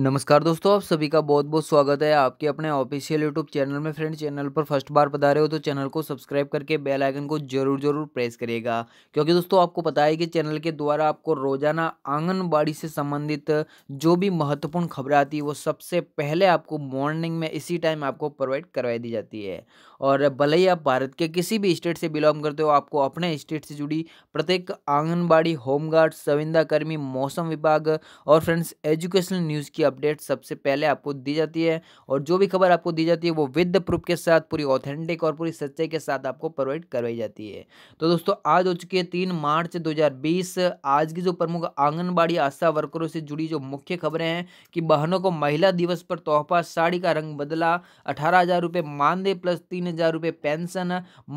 नमस्कार दोस्तों आप सभी का बहुत बहुत स्वागत है आपके अपने ऑफिशियल यूट्यूब चैनल में फ्रेंड चैनल पर फर्स्ट बार बता रहे हो तो चैनल को सब्सक्राइब करके बेल आइकन को जरूर जरूर प्रेस करिएगा क्योंकि दोस्तों आपको पता है कि चैनल के द्वारा आपको रोजाना आंगनबाड़ी से संबंधित जो भी महत्वपूर्ण खबर आती है वो सबसे पहले आपको मॉर्निंग में इसी टाइम आपको प्रोवाइड करवाई दी जाती है और भले ही आप भारत के किसी भी स्टेट से बिलोंग करते हो आपको अपने स्टेट से जुड़ी प्रत्येक आंगनबाड़ी होमगार्ड संविदाकर्मी मौसम विभाग और फ्रेंड्स एजुकेशनल न्यूज़ की अपडेट सबसे पहले आपको दी जाती है और जो भी खबर आपको दी जाती है वो विद प्रूफ के साथ पूरी ऑथेंटिक और पूरी सच्चाई के साथ आपको प्रोवाइड करवाई जाती है तो दोस्तों आज हो चुकी है तीन मार्च दो आज की जो प्रमुख आंगनबाड़ी आशा वर्करों से जुड़ी जो मुख्य खबरें हैं कि बहनों को महिला दिवस पर तोहफा साड़ी का रंग बदला अठारह हज़ार रुपये मानदेय प्लस तीन हज़ार रुपये पेंशन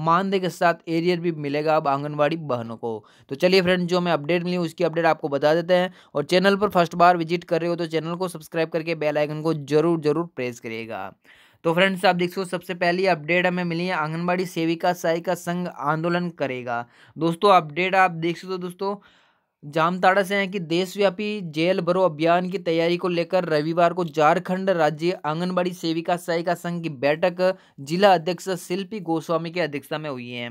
मानदेय के साथ एरियर भी मिलेगा अब आंगनबाड़ी बहनों को तो चलिए फ्रेंड जो हमें अपडेट मिली उसकी अपडेट आपको बता देते हैं और चैनल पर फर्स्ट बार विजिट कर रहे हो तो चैनल को सब्सक्राइब करके बेल आइकन को जरूर जरूर प्रेस करिएगा तो फ्रेंड्स आप देख सको सबसे पहली अपडेट हमें मिली है आंगनबाड़ी सेविका सहायिका संघ आंदोलन करेगा दोस्तों अपडेट आप देख सकते हो दोस्तों जामताड़ा से है कि देशव्यापी जेल भरो अभियान की तैयारी को लेकर रविवार को झारखंड राज्य आंगनबाड़ी सेविका सहायिका संघ की बैठक जिला अध्यक्ष शिल्पी गोस्वामी की अध्यक्षता में हुई है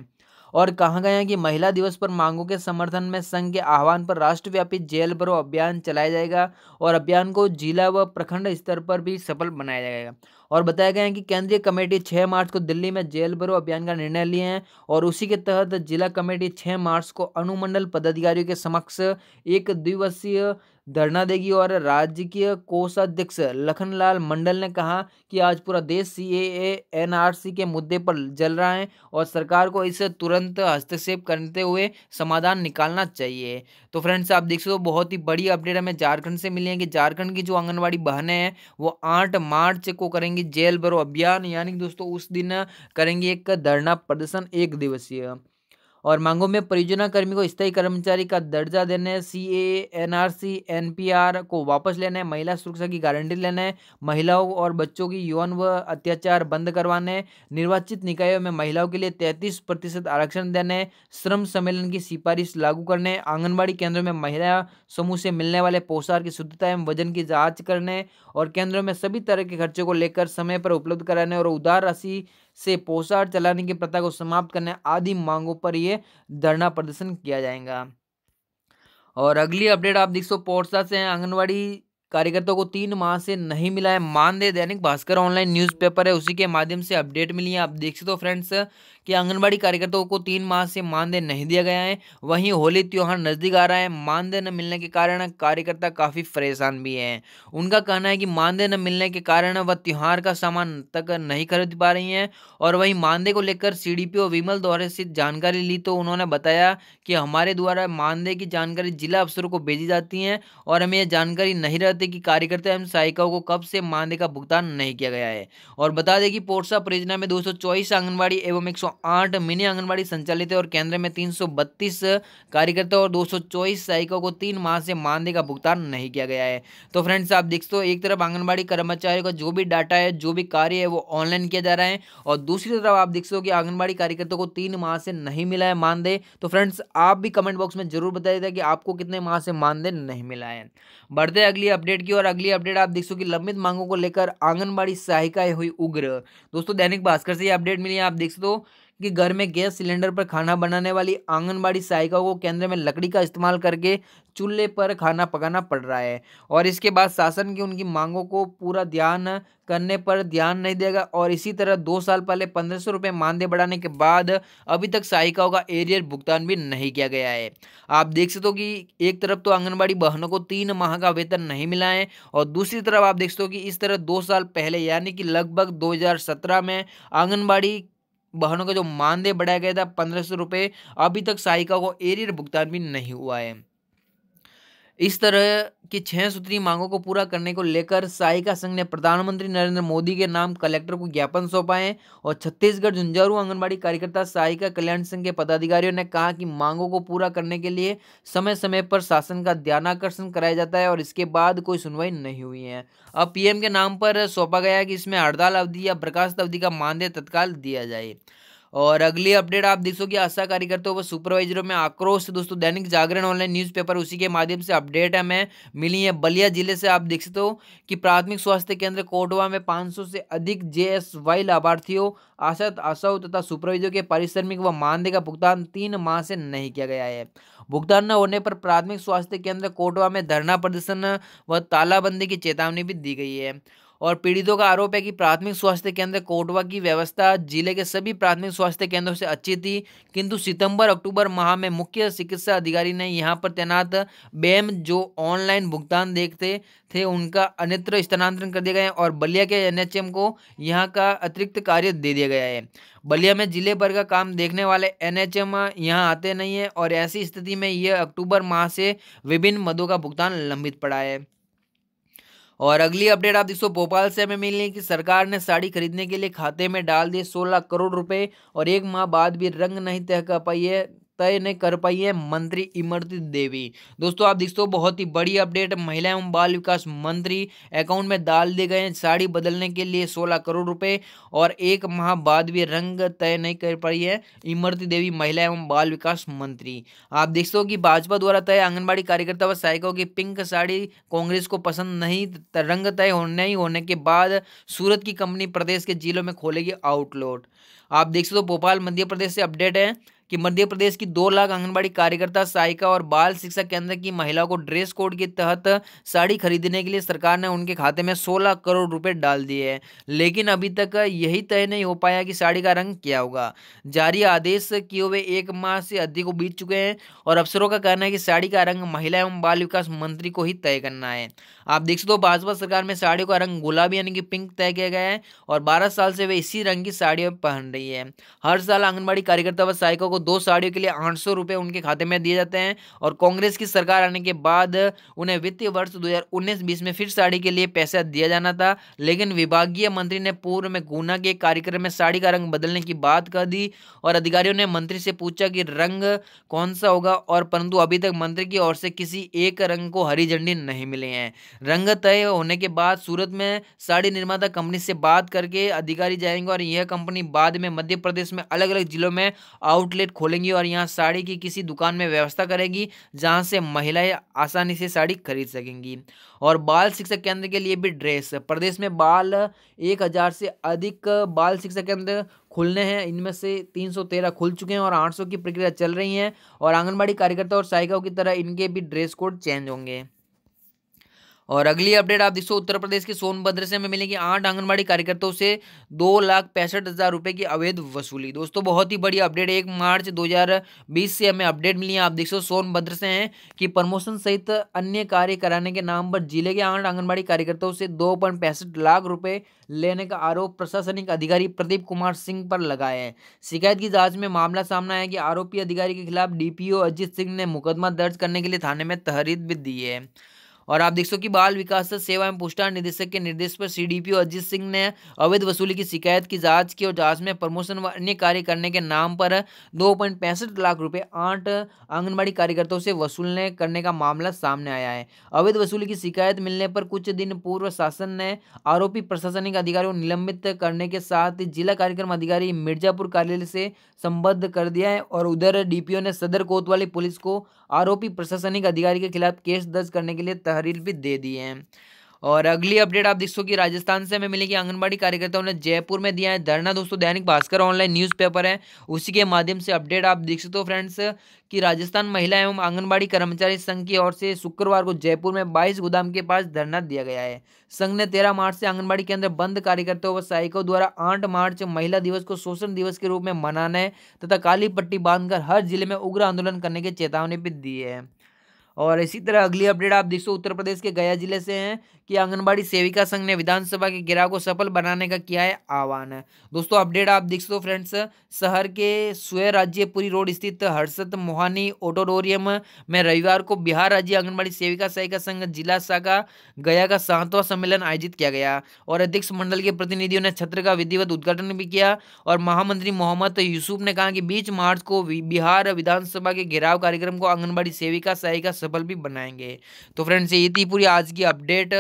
और कहा गया कि महिला दिवस पर मांगों के समर्थन में संघ के आह्वान पर राष्ट्रव्यापी जेल भरो अभियान चलाया जाएगा और अभियान को जिला व प्रखंड स्तर पर भी सफल बनाया जाएगा और बताया गया है कि केंद्रीय कमेटी 6 मार्च को दिल्ली में जेल भरो अभियान का निर्णय लिए हैं और उसी के तहत जिला कमेटी 6 मार्च को अनुमंडल पदाधिकारियों के समक्ष एक दिवसीय धरना देगी और राज्य के कोषाध्यक्ष लखनलाल मंडल ने कहा कि आज पूरा देश सी ए एनआरसी के मुद्दे पर जल रहा है और सरकार को इसे तुरंत हस्तक्षेप करते हुए समाधान निकालना चाहिए तो फ्रेंड्स आप देख सकते हो बहुत ही बड़ी अपडेट हमें झारखंड से मिली है कि झारखंड की जो आंगनबाड़ी बहनें हैं वो आठ मार्च को करेंगी जेल भरो अभियान यानी कि दोस्तों उस दिन करेंगी एक धरना प्रदर्शन एक दिवसीय और मांगों में परियोजना कर्मी को स्थायी कर्मचारी का दर्जा देना है C A N R C N P R को वापस लेना है महिला सुरक्षा की गारंटी लेना है महिलाओं और बच्चों की यौन व अत्याचार बंद करवाने निर्वाचित निकायों में महिलाओं के लिए तैंतीस प्रतिशत आरक्षण देने श्रम सम्मेलन की सिफारिश लागू करने आंगनबाड़ी केंद्रों में महिला समूह से मिलने वाले पोषार की शुद्धता एवं वजन की जाँच करने और केंद्रों में सभी तरह के खर्चों को लेकर समय पर उपलब्ध कराने और उधार राशि से पोषाहार चलाने की प्रथा को समाप्त करने आदि मांगों पर ये धरना प्रदर्शन किया जाएगा और अगली अपडेट आप देख सो पोर्सा से आंगनवाड़ी कार्यकर्ताओं को तीन माह से नहीं मिला है मानदेय दैनिक भास्कर ऑनलाइन न्यूज़पेपर है उसी के माध्यम से अपडेट मिली है आप देख सकते हो फ्रेंड्स कि आंगनबाड़ी कार्यकर्ताओं को तीन माह से मानदेय नहीं दिया गया है वहीं होली त्यौहार नज़दीक आ रहा है मानदेय न मिलने के कारण कार्यकर्ता काफ़ी परेशान भी हैं उनका कहना है कि मानदेय न मिलने के कारण वह त्यौहार का सामान तक नहीं खरीद पा रही हैं और वहीं मानदेय को लेकर सी डी विमल दौरे से जानकारी ली तो उन्होंने बताया कि हमारे द्वारा मानदेय की जानकारी जिला अफसरों को भेजी जाती है और हमें यह जानकारी नहीं करते कि कार्यकर्ता एवं सहायिकाओं को कब से मानदेय का भुगतान नहीं किया गया है और बता दें कि पोर्सा परियोजना में दो आंगनबाड़ी एवं 108 मिनी आंगनबाड़ी संचालित है और केंद्र में 332 कार्यकर्ता और 224 सहायिकाओं को तीन माह से मानदेय का भुगतान नहीं किया गया है तो फ्रेंड्स आप देखते हो एक तरफ आंगनबाड़ी कर्मचारियों का जो भी डाटा है जो भी कार्य है वो ऑनलाइन किया जा रहा है और दूसरी तरफ आप देखते हो कि आंगनबाड़ी कार्यकर्ता को तीन माह से नहीं मिला है मानदेय तो फ्रेंड्स आप भी कमेंट बॉक्स में जरूर बता देता कि आपको कितने माह से मानदेय नहीं मिला है बढ़ते अगली अपडेट अपडेट की और अगली अपडेट आप देख सो कि लंबित मांगों को लेकर आंगनबाड़ी सहायिकाएं हुई उग्र दोस्तों दैनिक भास्कर से ये अपडेट मिली आप देख सकते हो कि घर में गैस सिलेंडर पर खाना बनाने वाली आंगनबाड़ी सहायिकाओं को केंद्र में लकड़ी का इस्तेमाल करके चूल्हे पर खाना पकाना पड़ रहा है और इसके बाद शासन की उनकी मांगों को पूरा ध्यान करने पर ध्यान नहीं देगा और इसी तरह दो साल पहले पंद्रह सौ रुपये मानदेय बढ़ाने के बाद अभी तक सहायिकाओं का एरियर भुगतान भी नहीं किया गया है आप देख सकते हो कि एक तरफ तो आंगनबाड़ी बहनों को तीन माह का वेतन नहीं मिला है और दूसरी तरफ आप देख सकते हो कि इस तरह दो साल पहले यानी कि लगभग दो में आंगनबाड़ी वाहनों का जो मानदेय बढ़ाया गया था पंद्रह सौ रुपये अभी तक सहायिका को एरियर भुगतान भी नहीं हुआ है इस तरह की छह सूत्री मांगों को पूरा करने को लेकर सहायिका संघ ने प्रधानमंत्री नरेंद्र मोदी के नाम कलेक्टर को ज्ञापन सौंपा है और छत्तीसगढ़ झुंझारू आंगनबाड़ी कार्यकर्ता सहायिका कल्याण संघ के पदाधिकारियों ने कहा कि मांगों को पूरा करने के लिए समय समय पर शासन का ध्यानाकर्षण कराया जाता है और इसके बाद कोई सुनवाई नहीं हुई है अब पीएम के नाम पर सौंपा गया कि इसमें हड़ताल अवधि या बर्खास्त अवधि का मानदेय तत्काल दिया जाए और अगली अपडेट आप देख सो कि आशा कार्यकर्ता व सुपरवाइजरों में आक्रोश दोस्तों दैनिक जागरण ऑनलाइन न्यूज़पेपर उसी के माध्यम से अपडेट हमें मिली है बलिया जिले से आप देख सकते हो कि प्राथमिक स्वास्थ्य केंद्र कोटवा में 500 से अधिक वाई लाभार्थियों आशा आशाओं तथा सुपरवाइजरों के पारिश्रमिक व मानदेय का भुगतान तीन माह से नहीं किया गया है भुगतान न होने पर प्राथमिक स्वास्थ्य केंद्र कोटवा में धरना प्रदर्शन व तालाबंदी की चेतावनी भी दी गई है और पीड़ितों का आरोप है कि प्राथमिक स्वास्थ्य केंद्र कोटवा की व्यवस्था जिले के सभी प्राथमिक स्वास्थ्य केंद्रों से अच्छी थी किंतु सितंबर अक्टूबर माह में मुख्य चिकित्सा अधिकारी ने यहाँ पर तैनात बेम जो ऑनलाइन भुगतान देखते थे उनका अन्यत्र स्थानांतरण कर दिया गया है और बलिया के एन को यहाँ का अतिरिक्त कार्य दे दिया गया है बलिया में जिले भर का काम देखने वाले एनएचएम यहाँ आते नहीं है और ऐसी स्थिति में यह अक्टूबर माह से विभिन्न मदों का भुगतान लंबित पड़ा है और अगली अपडेट आप दोस्तों भोपाल से हमें मिल रही है कि सरकार ने साड़ी खरीदने के लिए खाते में डाल दिए सोलह करोड़ रुपए और एक माह बाद भी रंग नहीं तह कर पाई है तय नहीं कर पाई है मंत्री इमरती देवी दोस्तों आप देखते हो बहुत ही बड़ी अपडेट महिला एवं बाल विकास मंत्री अकाउंट में डाल दिए गए साड़ी बदलने के लिए सोलह करोड़ रुपए और एक माह बाद भी रंग तय नहीं कर पाई है इमरती देवी महिला एवं बाल विकास मंत्री आप देखते हो कि भाजपा द्वारा तय आंगनबाड़ी कार्यकर्ता व सहायकों की पिंक साड़ी कांग्रेस को पसंद नहीं रंग तय होने ही होने के बाद सूरत की कंपनी प्रदेश के जिलों में खोलेगी आउटलोट आप देख सकते हो भोपाल मध्य प्रदेश से अपडेट है कि मध्य प्रदेश की दो लाख आंगनबाड़ी कार्यकर्ता सहायिका और बाल शिक्षा केंद्र की महिलाओं को ड्रेस कोड के तहत साड़ी खरीदने के लिए सरकार ने उनके खाते में सोलह करोड़ रुपये डाल दिए है लेकिन अभी तक यही तय नहीं हो पाया कि साड़ी का रंग क्या होगा जारी आदेश किए हुए एक माह से अधिक बीत चुके हैं और अफसरों का कहना है कि साड़ी का रंग महिला एवं बाल विकास मंत्री को ही तय करना है आप देख सकते हो भाजपा सरकार में साड़ियों का रंग गुलाबी यानी कि पिंक तय किया गया है और बारह साल से वे इसी रंग की साड़ियाँ पहन रही है हर साल आंगनबाड़ी कार्यकर्ता व सहायकों को दो साड़ियों के लिए आठ सौ रुपये उनके खाते में दिए जाते हैं और कांग्रेस की सरकार आने के बाद उन्हें वित्तीय वर्ष दो हज़ार में फिर साड़ी के लिए पैसा दिया जाना था लेकिन विभागीय मंत्री ने पूर्व में गुना के कार्यक्रम में साड़ी का रंग बदलने की बात कह दी और अधिकारियों ने मंत्री से पूछा कि रंग कौन सा होगा और परंतु अभी तक मंत्री की ओर से किसी एक रंग को हरी झंडी नहीं मिले हैं रंग तय होने के बाद सूरत में साड़ी निर्माता कंपनी से बात करके अधिकारी जाएंगे और यह कंपनी बाद में मध्य प्रदेश में अलग अलग जिलों में आउटलेट मार्केट खोलेंगी और यहाँ साड़ी की किसी दुकान में व्यवस्था करेगी जहाँ से महिलाएं आसानी से साड़ी खरीद सकेंगी और बाल शिक्षा केंद्र के लिए भी ड्रेस प्रदेश में बाल एक हज़ार से अधिक बाल शिक्षा केंद्र खुलने हैं इनमें से तीन सौ तेरह खुल चुके हैं और आठ सौ की प्रक्रिया चल रही है और आंगनबाड़ी कार्यकर्ता और सहायिकाओं की तरह इनके भी ड्रेस कोड चेंज होंगे और अगली अपडेट आप देखो उत्तर प्रदेश के सोनभद्र से हमें मिलेगी आठ आंगनबाड़ी कार्यकर्ताओं से दो लाख पैंसठ हज़ार रुपये की अवैध वसूली दोस्तों बहुत ही बड़ी अपडेट एक मार्च 2020 से हमें अपडेट मिली है आप देख सोनभद्र से हैं कि प्रमोशन सहित अन्य कार्य कराने के नाम पर जिले के आठ आंगनबाड़ी कार्यकर्ताओं से दो लाख रुपये लेने का आरोप प्रशासनिक अधिकारी प्रदीप कुमार सिंह पर लगाए हैं शिकायत की जांच में मामला सामने आया कि आरोपी अधिकारी के खिलाफ डीपीओ अजीत सिंह ने मुकदमा दर्ज करने के लिए थाने में तहरीर भी दी है और आप देख सको कि बाल विकास सेवा एवं पुष्टार निदेशक के निर्देश पर सीडीपीओ अजीत सिंह ने अवैध वसूली की शिकायत की जांच की और जांच में प्रमोशन व अन्य कार्य करने के नाम पर दो लाख रुपए आठ आंगनबाड़ी कार्यकर्ताओं से वसूलने करने का मामला सामने आया है अवैध वसूली की शिकायत मिलने पर कुछ दिन पूर्व शासन ने आरोपी प्रशासनिक अधिकारियों को निलंबित करने के साथ जिला कार्यक्रम अधिकारी मिर्जापुर कार्यालय से संबद्ध कर दिया है और उधर डीपीओ ने सदर कोतवाली पुलिस को आरोपी प्रशासनिक अधिकारी के खिलाफ केस दर्ज करने के लिए तहत तहरीर भी दे दिए हैं और अगली अपडेट आप देख सो कि राजस्थान से हमें मिलेगी आंगनबाड़ी कार्यकर्ताओं ने जयपुर में दिया है धरना दोस्तों दैनिक भास्कर ऑनलाइन न्यूज़पेपर है उसी के माध्यम से अपडेट आप देख सकते हो फ्रेंड्स कि राजस्थान महिला एवं आंगनबाड़ी कर्मचारी संघ की ओर से शुक्रवार को जयपुर में बाईस गोदाम के पास धरना दिया गया है संघ ने तेरह मार्च से आंगनबाड़ी केंद्र बंद कार्यकर्ताओं व सहायकों द्वारा आठ मार्च महिला दिवस को शोषण दिवस के रूप में मनाने तथा काली पट्टी बांधकर हर जिले में उग्र आंदोलन करने की चेतावनी भी दी है और इसी तरह अगली अपडेट आप देख सो उत्तर प्रदेश के गया जिले से हैं कि आंगनबाड़ी सेविका संघ ने विधानसभा के घेराव को सफल बनाने का किया है आह्वान है दोस्तों अपडेट आप देख सो फ्रेंड्स शहर के स्वे राज्यपुरी रोड स्थित हर्षद मोहानी ऑडिटोरियम में रविवार को बिहार राज्य आंगनबाड़ी सेविका सहायिका संघ जिला शाखा गया का सातवां सम्मेलन आयोजित किया गया और अध्यक्ष मंडल के प्रतिनिधियों ने छत्र का विधिवत उद्घाटन भी किया और महामंत्री मोहम्मद यूसुफ ने कहा कि बीस मार्च को बिहार विधानसभा के घेराव कार्यक्रम को आंगनबाड़ी सेविका सहायिका एग्जाम्पल भी बनाएंगे तो फ्रेंड्स ये थी पूरी आज की अपडेट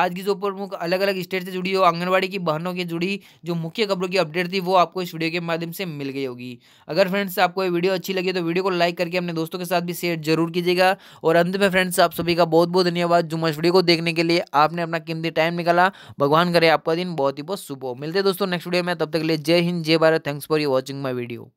आज की जो प्रमुख अलग अलग स्टेट से जुड़ी हो आंगनबाड़ी की बहनों की जुड़ी जो मुख्य खबरों की अपडेट थी वो आपको इस वीडियो के माध्यम से मिल गई होगी अगर फ्रेंड्स आपको ये वीडियो अच्छी लगी तो वीडियो को लाइक करके अपने दोस्तों के साथ भी शेयर जरूर कीजिएगा और अंत में फ्रेंड्स आप सभी का बहुत बहुत धन्यवाद जुम्मन वीडियो को देखने के लिए आपने अपना कीमती टाइम निकाला भगवान करे आपका दिन बहुत ही बहुत शुभ हो मिलते दोस्तों नेक्स्ट वीडियो में तब तक के लिए जय हिंद जय Bharat thanks for you watching my video